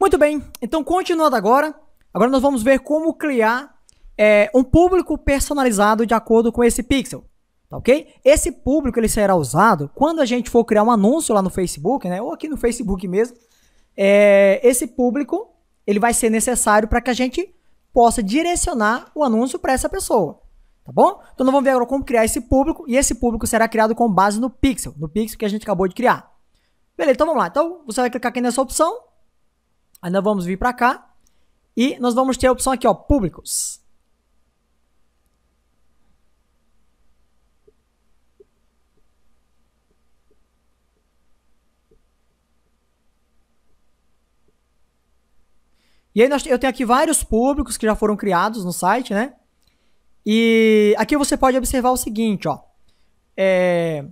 Muito bem, então continuando agora, agora nós vamos ver como criar é, um público personalizado de acordo com esse pixel, tá ok? Esse público ele será usado quando a gente for criar um anúncio lá no Facebook, né? Ou aqui no Facebook mesmo, é, esse público ele vai ser necessário para que a gente possa direcionar o anúncio para essa pessoa, tá bom? Então nós vamos ver agora como criar esse público e esse público será criado com base no pixel, no pixel que a gente acabou de criar. Beleza, então vamos lá. Então você vai clicar aqui nessa opção Ainda vamos vir para cá e nós vamos ter a opção aqui, ó, públicos. E aí nós, eu tenho aqui vários públicos que já foram criados no site, né? E aqui você pode observar o seguinte, ó. É,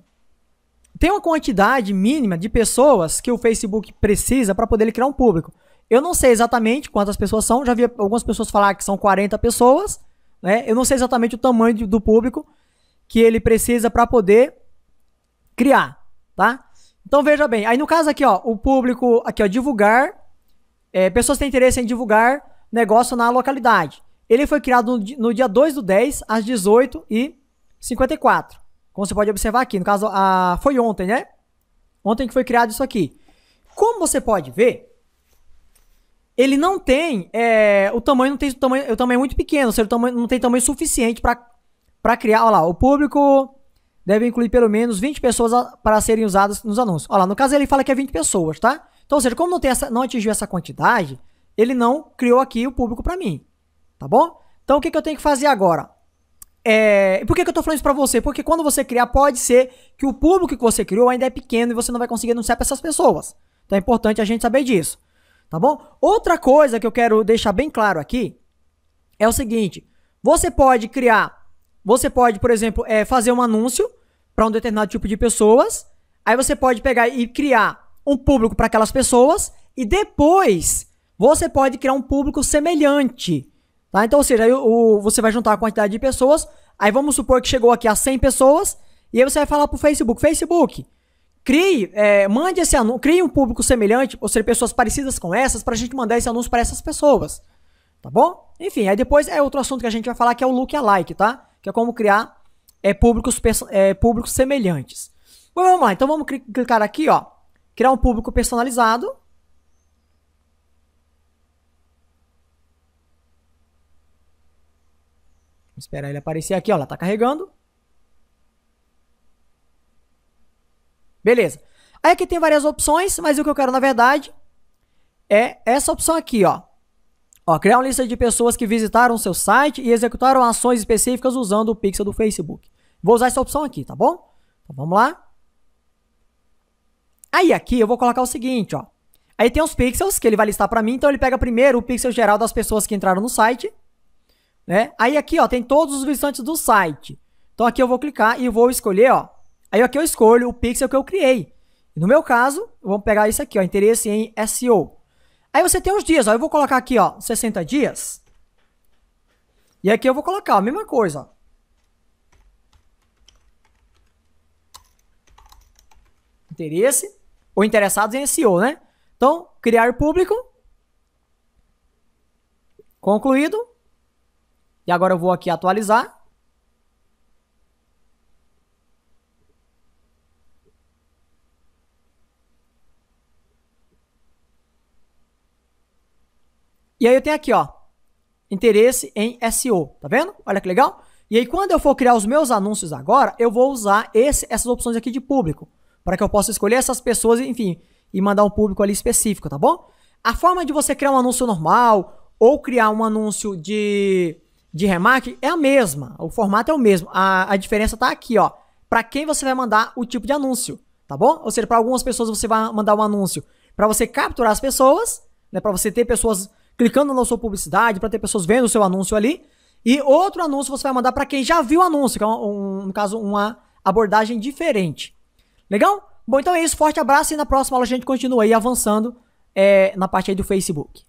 tem uma quantidade mínima de pessoas que o Facebook precisa para poder criar um público. Eu não sei exatamente quantas pessoas são, já vi algumas pessoas falar que são 40 pessoas, né? Eu não sei exatamente o tamanho do público que ele precisa para poder criar, tá? Então veja bem, aí no caso aqui, ó, o público aqui, ó, divulgar, é, pessoas têm interesse em divulgar negócio na localidade. Ele foi criado no, dia 2 do 10, às 18 e 54. Como você pode observar aqui, no caso, a, foi ontem, né? Ontem que foi criado isso aqui. Como você pode ver, ele não tem. É, o tamanho não tem. O tamanho, o tamanho é muito pequeno, ou seja, o tamanho, não tem tamanho suficiente para criar. Olha lá, o público deve incluir pelo menos 20 pessoas para serem usadas nos anúncios. Olha lá, no caso ele fala que é 20 pessoas, tá? Então, ou seja, como não, tem essa, não atingiu essa quantidade, ele não criou aqui o público para mim. Tá bom? Então, o que, que eu tenho que fazer agora? É, por que, que eu estou falando isso para você? Porque quando você criar, pode ser que o público que você criou ainda é pequeno e você não vai conseguir anunciar para essas pessoas. Então é importante a gente saber disso tá bom? Outra coisa que eu quero deixar bem claro aqui é o seguinte: você pode criar, você pode, por exemplo, é, fazer um anúncio para um determinado tipo de pessoas, aí você pode pegar e criar um público para aquelas pessoas e depois você pode criar um público semelhante, tá? Então, ou seja, aí, o, você vai juntar a quantidade de pessoas, aí vamos supor que chegou aqui a 100 pessoas e aí você vai falar pro Facebook, Facebook, Crie, é, mande esse anúncio, crie um público semelhante, ou seja, pessoas parecidas com essas, para a gente mandar esse anúncio para essas pessoas. Tá bom? Enfim, aí depois é outro assunto que a gente vai falar que é o look alike, tá? Que é como criar é, públicos, é, públicos semelhantes. Bom, vamos lá, então vamos clicar aqui, ó. Criar um público personalizado. esperar ele aparecer aqui, ó. Ela tá carregando. Beleza. Aí aqui tem várias opções, mas o que eu quero, na verdade, é essa opção aqui, ó. ó criar uma lista de pessoas que visitaram seu site e executaram ações específicas usando o pixel do Facebook. Vou usar essa opção aqui, tá bom? Então vamos lá. Aí aqui eu vou colocar o seguinte, ó. Aí tem os pixels que ele vai listar para mim, então ele pega primeiro o pixel geral das pessoas que entraram no site, né? Aí aqui, ó, tem todos os visitantes do site. Então aqui eu vou clicar e vou escolher, ó, Aí aqui eu escolho o pixel que eu criei. No meu caso, vamos pegar isso aqui, ó, interesse em SEO. Aí você tem os dias, ó, eu vou colocar aqui, ó, 60 dias. E aqui eu vou colocar a mesma coisa, ó. Interesse ou interessados em SEO, né? Então, criar público. Concluído. E agora eu vou aqui atualizar. E aí eu tenho aqui, ó, interesse em SEO, tá vendo? Olha que legal. E aí quando eu for criar os meus anúncios agora, eu vou usar esse, essas opções aqui de público, para que eu possa escolher essas pessoas, enfim, e mandar um público ali específico, tá bom? A forma de você criar um anúncio normal ou criar um anúncio de, de remarketing é a mesma, o formato é o mesmo. A, a diferença tá aqui, ó, para quem você vai mandar o tipo de anúncio, tá bom? Ou seja, para algumas pessoas você vai mandar um anúncio para você capturar as pessoas, né, para você ter pessoas clicando na sua publicidade para ter pessoas vendo o seu anúncio ali. E outro anúncio você vai mandar para quem já viu o anúncio, que é, um, um, no caso, uma abordagem diferente. Legal? Bom, então é isso. Forte abraço e na próxima aula a gente continua aí avançando é, na parte aí do Facebook.